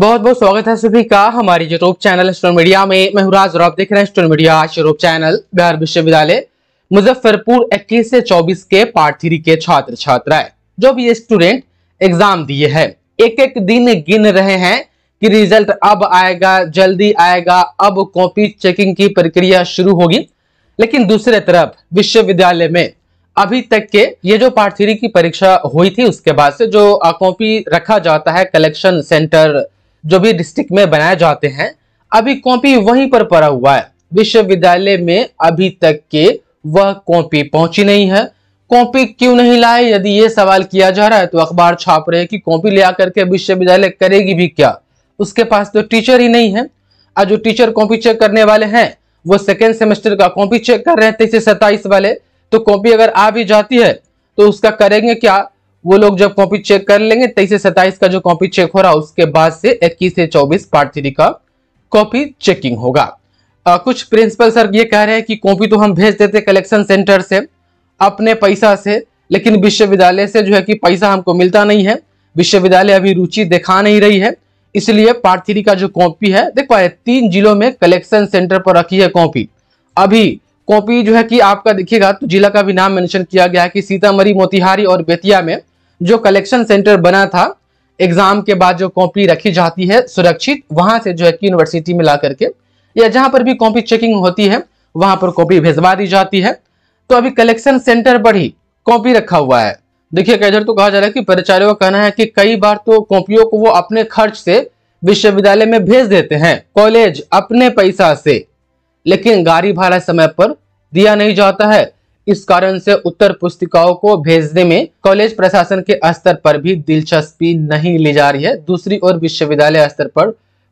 बहुत बहुत स्वागत है सभी का हमारे यूट्यूब चैनल स्टोन मीडिया में मैं और आप देख रहे हैं stone media YouTube channel Bihar विश्वविद्यालय मुजफ्फरपुर 21 से 24 के पार्ट थ्री के छात्र छात्राएं जो भी स्टूडेंट एग्जाम दिए हैं एक एक दिन गिन रहे हैं कि रिजल्ट अब आएगा जल्दी आएगा अब कॉपी चेकिंग की प्रक्रिया शुरू होगी लेकिन दूसरे तरफ विश्वविद्यालय में अभी तक के ये जो पार्ट थ्री की परीक्षा हुई थी उसके बाद से जो कॉपी रखा जाता है कलेक्शन सेंटर जो भी डिस्ट्रिक्ट में बनाए जाते हैं अभी कॉपी वहीं पर पड़ा हुआ है विश्वविद्यालय में अभी तक के वह कॉपी पहुंची नहीं है कॉपी क्यों नहीं लाए यदि ये सवाल किया जा रहा है तो अखबार छाप रहे कि कॉपी ले आकर के विश्वविद्यालय करेगी भी क्या उसके पास तो टीचर ही नहीं है आज जो टीचर कॉपी चेक करने वाले हैं वो सेकेंड सेमेस्टर का कॉपी चेक कर रहे हैं तेईस सत्ताईस वाले तो कॉपी अगर आ भी जाती है तो उसका करेंगे क्या वो लोग जब कॉपी चेक कर लेंगे तेईस से सत्ताईस का जो कॉपी चेक हो रहा है उसके बाद से इक्कीस से चौबीस पार्ट थ्री का कॉपी चेकिंग होगा आ, कुछ प्रिंसिपल सर ये कह रहे हैं कि कॉपी तो हम भेज देते कलेक्शन सेंटर से अपने पैसा से लेकिन विश्वविद्यालय से जो है कि पैसा हमको मिलता नहीं है विश्वविद्यालय अभी रुचि दिखा नहीं रही है इसलिए पार्ट थ्री का जो कॉपी है देखो है तीन जिलों में कलेक्शन सेंटर पर रखी है कॉपी अभी कॉपी जो है कि आपका देखिएगा तो जिला का भी नाम मेंशन किया गया है कि सीतामढ़ी मोतिहारी और बेतिया में जो कलेक्शन सेंटर बना था एग्जाम के बाद जो कॉपी रखी जाती है सुरक्षित वहां से जो है कि यूनिवर्सिटी में ला करके या जहां पर भी कॉपी चेकिंग होती है वहां पर कॉपी भेजवा दी जाती है तो अभी कलेक्शन सेंटर पर ही कॉपी रखा हुआ है देखिए इधर तो कहा जा रहा है कि परिचार्यों का कहना है कि कई बार तो कॉपियों को वो अपने खर्च से विश्वविद्यालय में भेज देते हैं कॉलेज अपने पैसा से लेकिन गाड़ी भाड़ा समय पर दिया नहीं जाता है इस कारण से उत्तर पुस्तिकाओं को भेजने में कॉलेज प्रशासन के स्तर पर भी दिलचस्पी नहीं ली जा रही है दूसरी ओर विश्वविद्यालय स्तर पर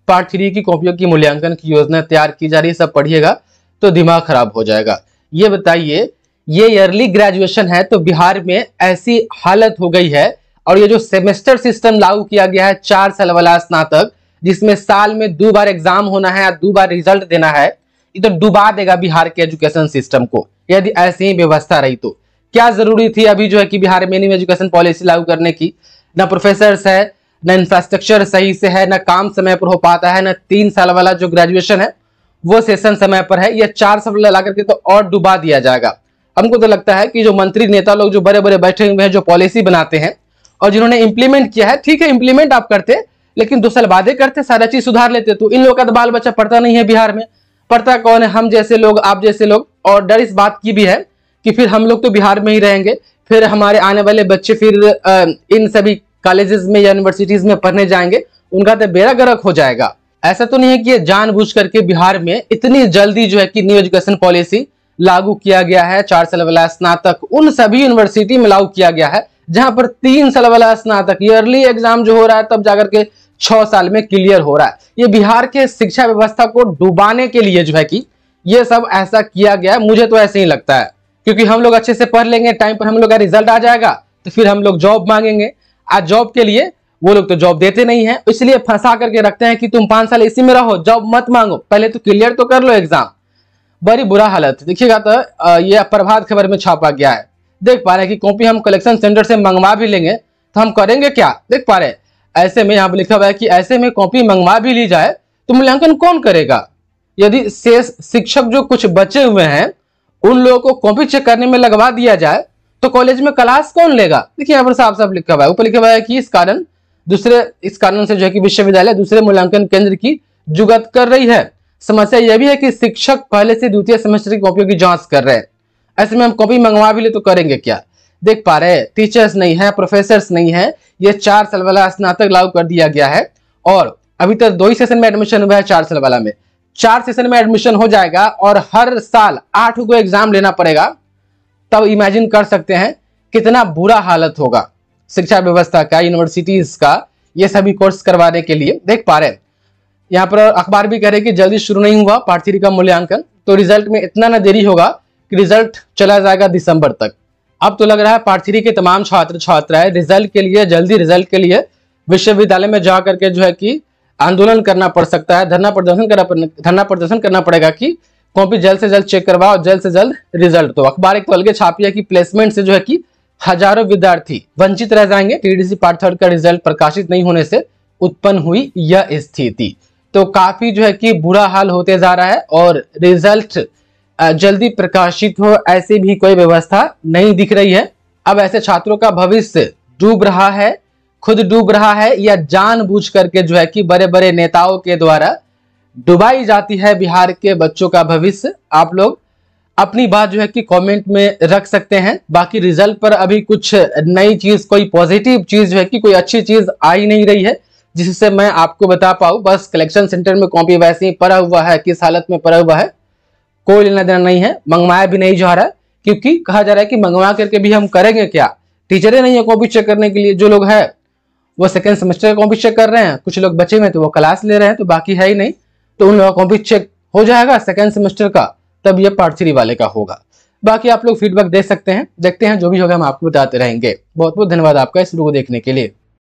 पार्ट थ्री की कॉपियों की मूल्यांकन की योजना तैयार की जा रही है सब पढ़िएगा तो दिमाग खराब हो जाएगा ये बताइए ये अर्ली ग्रेजुएशन है तो बिहार में ऐसी हालत हो गई है और ये जो सेमेस्टर सिस्टम लागू किया गया है चार साल वाला स्नातक जिसमें साल में दो बार एग्जाम होना है या दो बार रिजल्ट देना है ये तो डुबा देगा बिहार के एजुकेशन सिस्टम को यदि ऐसी ही व्यवस्था रही तो क्या जरूरी थी अभी जो है कि बिहार में न्यू एजुकेशन पॉलिसी लागू करने की न प्रोफेसर है न इंफ्रास्ट्रक्चर सही से है न काम समय पर हो पाता है न तीन साल वाला जो ग्रेजुएशन है वो सेशन समय पर है या चार साल ला करके तो और डुबा दिया जाएगा हमको तो लगता है कि जो मंत्री नेता लोग जो बड़े बड़े बैठे हुए हैं जो पॉलिसी बनाते हैं और जिन्होंने इंप्लीमेंट किया है ठीक है इंप्लीमेंट आप करते लेकिन दो साल बाद करते सारा चीज सुधार लेते तो इन लोगों का तो बाल बच्चा पढ़ता नहीं है बिहार में पढ़ता कौन है हम जैसे लोग आप जैसे लोग और डर इस बात की भी है कि फिर हम लोग तो बिहार में ही रहेंगे फिर हमारे आने वाले बच्चे फिर इन सभी कॉलेजेस में या यूनिवर्सिटीज में पढ़ने जाएंगे उनका तो बेरा गर्क हो जाएगा ऐसा तो नहीं है कि ये जानबूझ करके बिहार में इतनी जल्दी जो है कि न्यू एजुकेशन पॉलिसी लागू किया गया है चार साल वाला स्नातक उन सभी यूनिवर्सिटी में लागू किया गया है जहां पर तीन साल वाला स्नातक ईयरली एग्जाम जो हो रहा है तब जाकर के छह साल में क्लियर हो रहा है ये बिहार के शिक्षा व्यवस्था को डुबाने के लिए जो है कि ये सब ऐसा किया गया है मुझे तो ऐसे ही लगता है क्योंकि हम लोग अच्छे से पढ़ लेंगे टाइम पर हम लोग का रिजल्ट आ जाएगा तो फिर हम लोग जॉब मांगेंगे आज जॉब के लिए वो लोग तो जॉब देते नहीं है इसलिए फंसा करके रखते हैं कि तुम पांच साल इसी में रहो जॉब मत मांगो पहले तो क्लियर तो कर लो एग्जाम बड़ी बुरा हालत देखिएगा तो ये प्रभात खबर में छापा गया है देख पा रहे हैं कि कॉपी हम कलेक्शन सेंटर से मंगवा भी लेंगे तो हम करेंगे क्या देख पा रहे हैं ऐसे में यहाँ पर लिखा हुआ है कि ऐसे में कॉपी मंगवा भी ली जाए तो मूल्यांकन कौन करेगा यदि शेष शिक्षक जो कुछ बचे हुए हैं उन लोगों को कॉपी चेक करने में लगवा दिया जाए तो कॉलेज में क्लास कौन लेगा देखिए यहाँ पर साफ साफ लिखा हुआ है ऊपर लिखा हुआ है कि इस कारण दूसरे इस कारण से जो है कि विश्वविद्यालय दूसरे मूल्यांकन केंद्र की जुगत कर रही है समस्या यह भी है कि शिक्षक पहले से द्वितीय सेमेस्टर की कॉपियों की जांच कर रहे हैं ऐसे में हम कॉपी मंगवा भी ले तो करेंगे क्या देख पा रहे हैं टीचर्स नहीं है प्रोफेसर नहीं है ये चार साल वाला स्नातक लागू कर दिया गया है और अभी तक तो दो ही सेशन में एडमिशन हुआ है चार साल वाला में चार सेशन में एडमिशन हो जाएगा और हर साल आठ को एग्जाम लेना पड़ेगा तब इमेजिन कर सकते हैं कितना बुरा हालत होगा शिक्षा व्यवस्था का यूनिवर्सिटीज का ये सभी कोर्स करवाने के लिए देख पा रहे हैं यहाँ पर अखबार भी कह रहे कि जल्दी शुरू नहीं हुआ पार्थिरी का मूल्यांकन तो रिजल्ट में इतना ना देरी होगा कि रिजल्ट चला जाएगा दिसंबर तक अब तो लग रहा है पार्ट थ्री के तमाम छात्र छात्राएं रिजल्ट के लिए जल्दी रिजल्ट के लिए विश्वविद्यालय में जा करके जो है कि आंदोलन करना पड़ सकता है धरना प्रदर्शन करना धरना प्रदर्शन करना पड़ेगा कि कॉपी जल्द से जल्द चेक करवाओ जल्द से जल्द रिजल्ट तो अखबार एक अलग छापी है कि प्लेसमेंट से जो है कि हजारों विद्यार्थी वंचित रह जाएंगे टीडीसी पार्ट थर्ड का रिजल्ट प्रकाशित नहीं होने से उत्पन्न हुई यह स्थिति तो काफी जो है कि बुरा हाल होते जा रहा है और रिजल्ट जल्दी प्रकाशित हो ऐसी भी कोई व्यवस्था नहीं दिख रही है अब ऐसे छात्रों का भविष्य डूब रहा है खुद डूब रहा है या जानबूझ करके जो है कि बड़े बड़े नेताओं के द्वारा डुबाई जाती है बिहार के बच्चों का भविष्य आप लोग अपनी बात जो है कि कमेंट में रख सकते हैं बाकी रिजल्ट पर अभी कुछ नई चीज कोई पॉजिटिव चीज जो है कि कोई अच्छी चीज आ ही नहीं रही है जिससे मैं आपको बता पाऊ बस कलेक्शन सेंटर में कॉपी वैसे ही पड़ा हुआ है किस हालत में पड़ा हुआ है कोई लेना देना नहीं है मंगवाया भी नहीं जा रहा है क्योंकि कहा जा रहा है कि मंगवा करके भी हम करेंगे क्या टीचरें नहीं है कॉपी चेक करने के लिए जो लोग है वो सेकेंड सेमेस्टर का कॉपी चेक कर रहे हैं कुछ लोग बचे हुए तो वो क्लास ले रहे हैं तो बाकी है ही नहीं तो उन लोगों का कॉपी चेक हो जाएगा सेकेंड सेमेस्टर का तब ये पार्ट थ्री वाले का होगा बाकी आप लोग फीडबैक दे सकते हैं देखते हैं जो भी होगा हम आपको बताते रहेंगे बहुत बहुत धन्यवाद आपका इस वीडियो को देखने के लिए